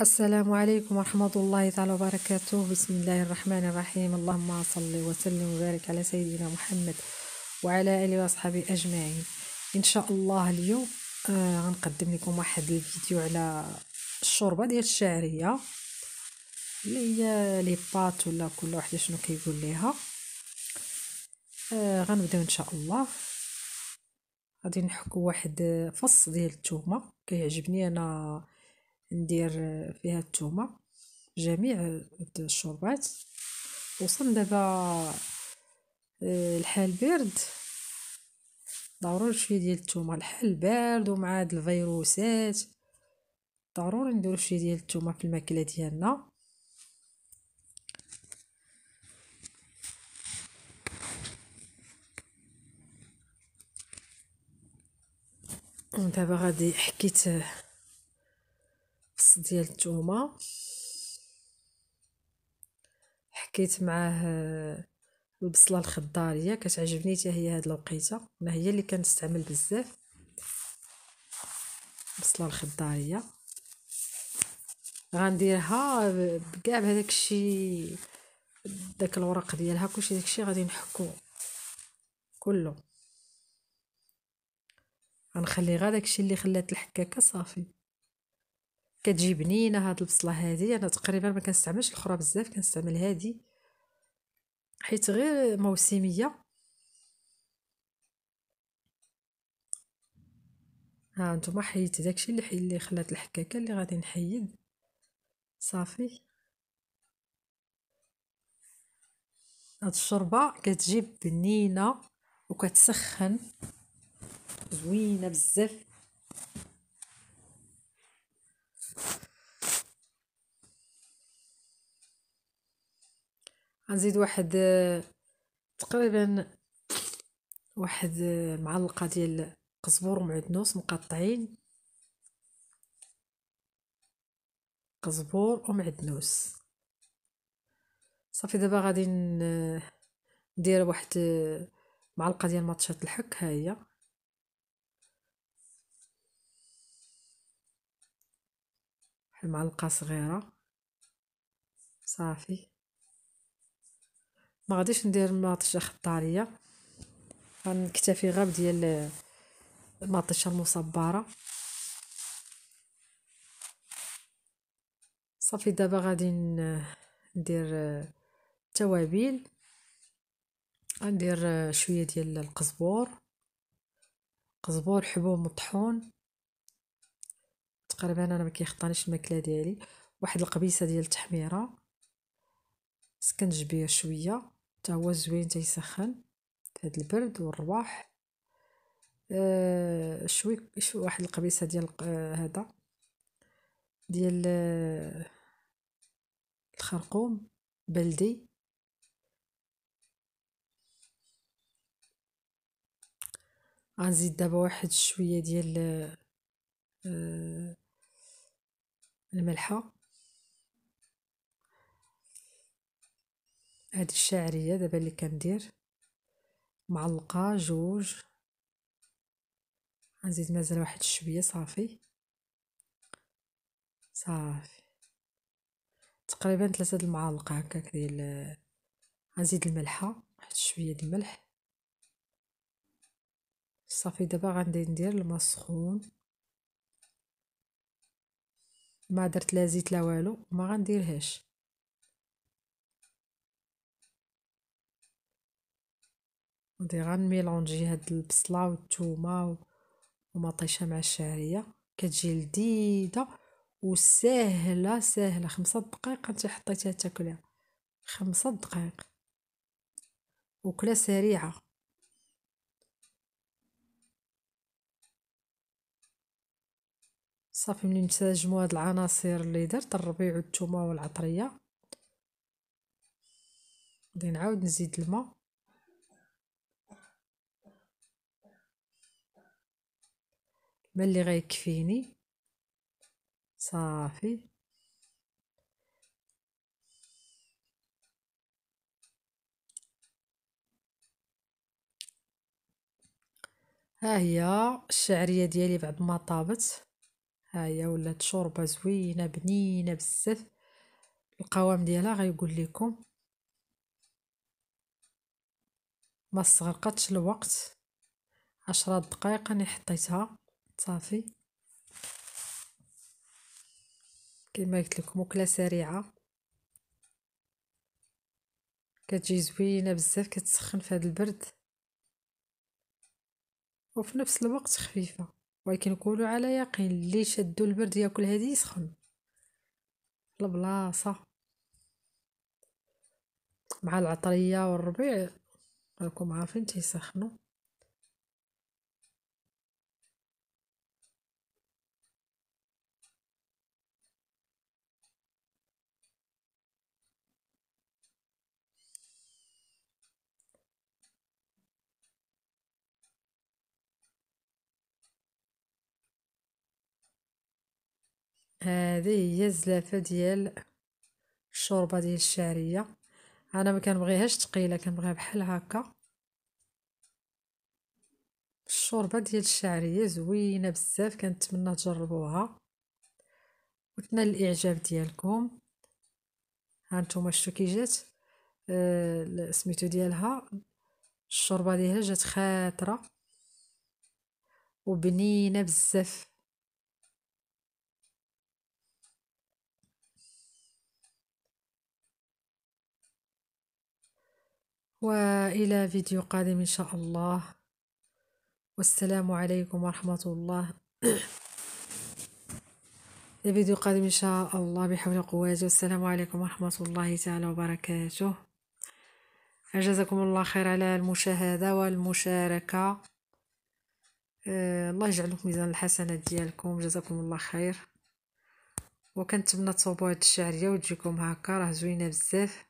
السلام عليكم ورحمة الله تعالى وبركاته بسم الله الرحمن الرحيم اللهم صل وسلم وبارك على سيدنا محمد وعلى آله وأصحابه أجمعين إن شاء الله اليوم آه غنقدم لكم واحد الفيديو على الشوربة ديال الشعرية اللي هي لي بات ولا كل واحدة شنو كيقول ليها آه غنبداو إن شاء الله غادي نحكو واحد فص ديال التومة كيعجبني أنا ندير فيها التومة جميع الشوربات وصل دابا آه، الحال بارد ضروري شويه ديال الثومه الحال بارد ومع هاد الفيروسات ضروري نديرو شويه ديال الثومه في الماكله ديالنا دابا غادي حكيت ديال التومه حكيت معاه آه، البصله الخضاريه كتعجبني حتى هي هاد الوقيته ما هي اللي كنستعمل بزاف البصله الخضاريه غنديرها بكاع بهذاك الشيء داك الورق ديالها كلشي داكشي غادي نحكو كله غنخلي غير داكشي اللي خلات الحكاكه صافي كتجي بنينه هاد البصله هادي انا تقريبا ما كنستعملش الاخرى بزاف كنستعمل هادي حيت غير موسميه ها نتوما حيدت داكشي اللي حيد اللي خلات الحكاكه اللي غادي نحيد صافي هاد الشوربه كتجي بنينه وكتسخن زوينه بزاف غنزيد واحد آه، تقريبا واحد آه، معلقه ديال قزبور ومعدنوس مقطعين قزبور ومعدنوس صافي دابا غادي ندير واحد آه، معلقه ديال مطشات الحك ها هي واحد معلقه صغيره صافي ما غاديش ندير مطيشه خضاريه غنكتفي غير بديال المطيشه المصبره صافي دابا غادي ندير التوابل غندير شويه ديال القزبور قزبور حبوب مطحون تقريبا انا ما كيخطانيش الماكله ديالي واحد القبيسه ديال التحميره سكنجبيه شويه حتى هو زوين تيسخن في هاد البرد والرواح آه شوي شو واحد القبيصه ديال آه هذا ديال آه الخرقوم بلدي غنزيد دابا واحد شويه ديال آه الملحه هذه الشعريه دابا اللي كندير معلقه جوج غنزيد مازال واحد شويه صافي صافي تقريبا ثلاثه د المعالق هكاك ديال غنزيد الملحه واحد شويه د الملح صافي دابا غندير ندير الما سخون ما درت لا زيت لا والو ما غنديرهاش غادي غنميلونجي هاد البصله والثومه ومطيشه مع الشعريه كتجي لذيذه وسهله سهله خمسة دقائق انت حطيتيها تاكلها خمسة دقائق وكله سريعه صافي ملي نتاجمو هاد العناصر اللي درت الربيع والثومه والعطريه غادي نعاود نزيد الماء ملي غيكفيني صافي ها هي الشعريه ديالي بعد ما طابت ها هي ولات شوربه زوينه بنينه بزاف القوام ديالها غيقول لكم ما استغرقتش الوقت عشرة دقائق راني حطيتها صافي كما قلت لكم وكله سريعه كتجي زوينه بزاف كتسخن في هذا البرد وفي نفس الوقت خفيفه ولكن نقولوا على يقين اللي شدوا البرد ياكل هذه يسخن البلاصه مع العطريه والربيع راكم عارفين تيسخنوا هذه هي الزلافه ديال الشوربه ديال الشعريه انا ما كنبغيهاش ثقيله كنبغيها بحال هكا الشوربه ديال الشعريه زوينه بزاف كنتمنى تجربوها وتنال الاعجاب ديالكم هانتوما شتو كي جات آه، سميتو ديالها الشوربه ديالها جات خاطره وبنينه بزاف وإلى فيديو قادم إن شاء الله والسلام عليكم ورحمة الله فيديو قادم إن شاء الله بحول قواته والسلام عليكم ورحمة الله تعالى وبركاته جزاكم الله خير على المشاهدة والمشاركة آه، الله يجعله ميزان الحسنات ديالكم جزاكم الله خير وكنتمنى تصوبوا هاد الشعريه وتجيكم هكا راه زوينه بزاف